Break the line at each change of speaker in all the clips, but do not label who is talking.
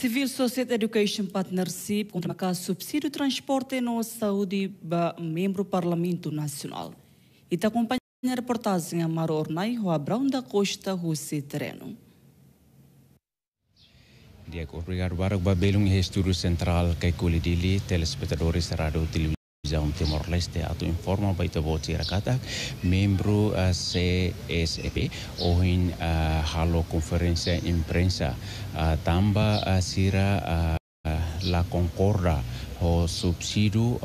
Civil Society Education Partnership, contra a subsídio, transporte e saúde para membro do Parlamento Nacional. E está acompanhando a reportagem Amaro Ornai, Abrão da Costa, Rússia Terreno. De acordo com o Babelum e Estúdio Central, que colhe colidili, telespectadores da Rádio Então, Timor-Leste atau informa baita boti rakata membro a eh, CSP e ohin a eh, halo conferência imprensa eh, tamba a sira la concorda o subsídio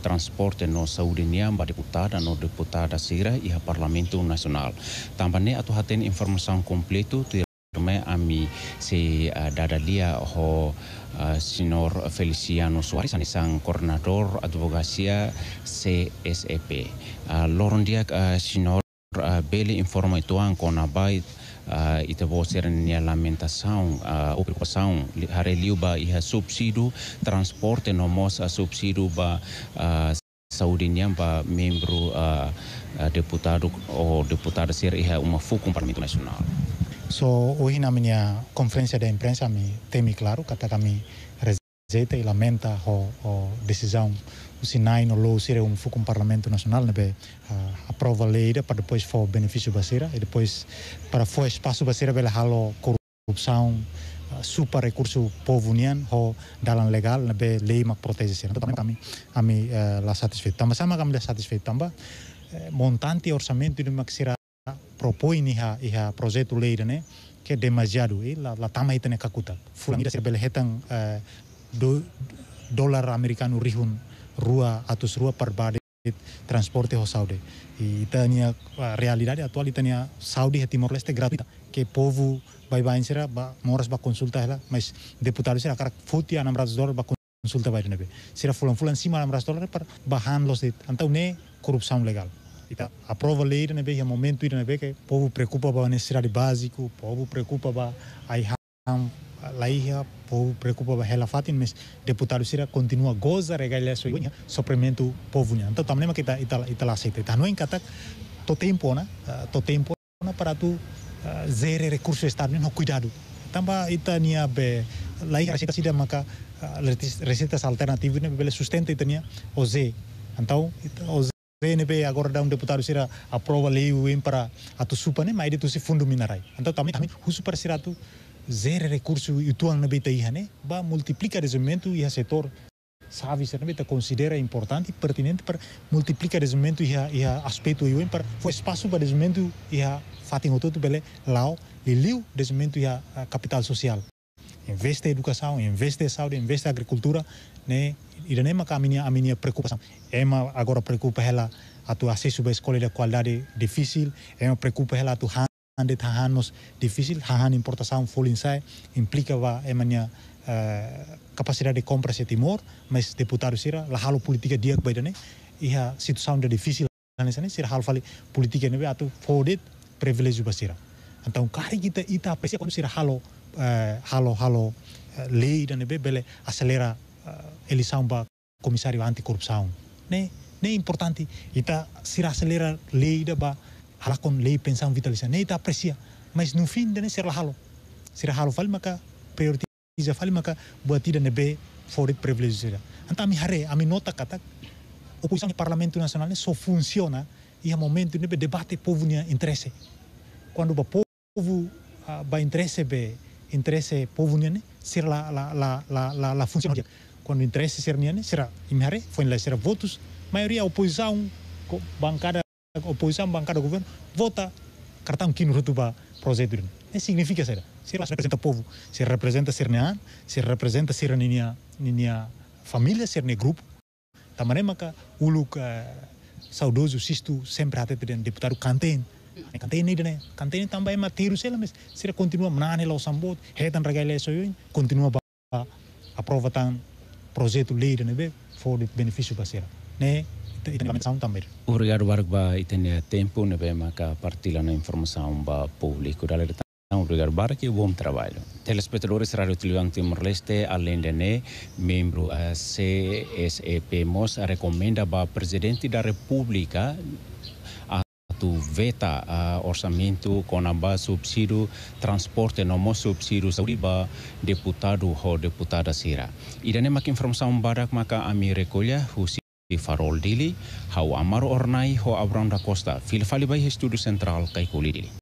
transporte no nia mba deputada no deputada sira iha parlamento nacional tambane atu haten informação completo mai ami se dadalia ho senhor Feliciano Soares, isang koordinador advocacia CSEP. Lorondiak senhor Bele informa ituan kona bait uh, ser nia lamentação uh, ocupação hareliu ba iha subsídio transporte no mos a subsídio ba uh, saúde nia ba membro uh, deputado ou deputada ser iha uma fukum parlamento nacional.
So, hoje na minha conferência da imprensa me teme claro kata me rejeita e lamenta a decisão do sinai no lou sire um fuco parlamento nacional né ah, aprova a lei né, para depois for benefício baseira e depois para for espaço baseira bela halo corrupção ah, super recurso povo unian ho dalam legal né, be lei mak protege sira também então, kami kami uh, eh, la satisfeito tambah sama kami la satisfeito tambah eh, montante orçamento de mak propõe iha, iha projeto lei, né? Que é demasiado. Eh, e lá, lá também tem kakuta. Fulamira se belhetan uh, eh, do dólar americano rihun rua atus rua per bade transporte ho Saudi. E tania a realidade atual tania Saudi e Timor Leste gratuita que povo vai vai será ba moras ba consulta ela, mas deputado será cara futi a 900 dólares ba consulta vai nebe. Será fulan fulan cima 900 dólares para bahan los de então né corrupção legal a prova lei na né, vez, o é momento ir na né, vez, que o povo preocupa com a necessidade básica, o povo preocupa com a irram, lá ia, o povo preocupa com ela fatin, mas deputado sira continua goza regalha sua unha, suplemento o povo unha. Então também é que ita ita ita aceita, então não é encata to tempo, né? Ah, to tempo né, para tu ah, zere recursos estado, não cuidado. Tamba ita nia be lá ia receita sida maka ah, receitas alternativas, né? Bele sustenta ita nia o Então, o agora dá um deputado sira aprova lei o tu atu supane né? mas de tu se fundo minarai então também também husu para será tu zero recurso e tu an beta né ba multiplica desenvolvimento e setor sabe ser beta considera importante pertinente para multiplica desenvolvimento e e aspecto e para foi espaço para desenvolvimento e fatin ototo bele lao e liu e e ah, capital social investe em educação, investe em saúde, investe em agricultura, né? E não é a minha, a minha preocupação. É uma, agora preocupa ela a tu acesso à escola de qualidade difícil, é uma preocupa ela a tu han de tahanos difícil, han importação full inside, implica a minha uh, capacidade de compra de timor, mas deputado sira, a halo política dia que né? E a situação é difícil, né? Sira halo fale política né, a tu fodit privilégio basira. Então, cara está a aprecia como sira halo eh, halo halo eh, lei dan ebe bele acelera eh, eleição para comissário anticorrupção né né importante ita se acelera lei da ba hala com lei pensão vitalização né ita aprecia mas no fim de né será halo ser halo fal maka prioritiza fal maka buat ida nebe forit privilégio anta ami hare ami nota katak oposição do parlamento nacional só funciona e a momento nebe debate povo nia interesse quando o povo uh, ba interesse be interesse povuniane será la la la la la, la função quando interesse ser serniane será imhare foi lá será votos maioria oposição bancada oposição bancada governo vota cartão que não para projeto é significa será se representa povo se representa sernian se representa serninia ninia família ser sernia grupo tamarema o luc saudoso sisto sempre até deputado canten Ani kan também dene, kan teni tambah ma tiru sela mes, sira continua manane lo sambot, hetan ragai le soyun, continua ba aprovatan projeto lei dene be, for the benefício pasira. Ne,
Obrigado, Barco, eh, e ter tempo, né, bem, para partilhar a informação para o público. Obrigado, Barco, e bom trabalho. Telespectadores Rádio Televisão Timor-Leste, além de né, membro da CSEP, MOS, recomenda para o presidente da República tu veta uh, orçamento conaba subsídio transporte nomo subsídio sauriba deputado ho deputada sira idane makin informação badak maka ami recolha husi farol dili hau amar ornai ho abranda costa fil fali bai estudo central kai dili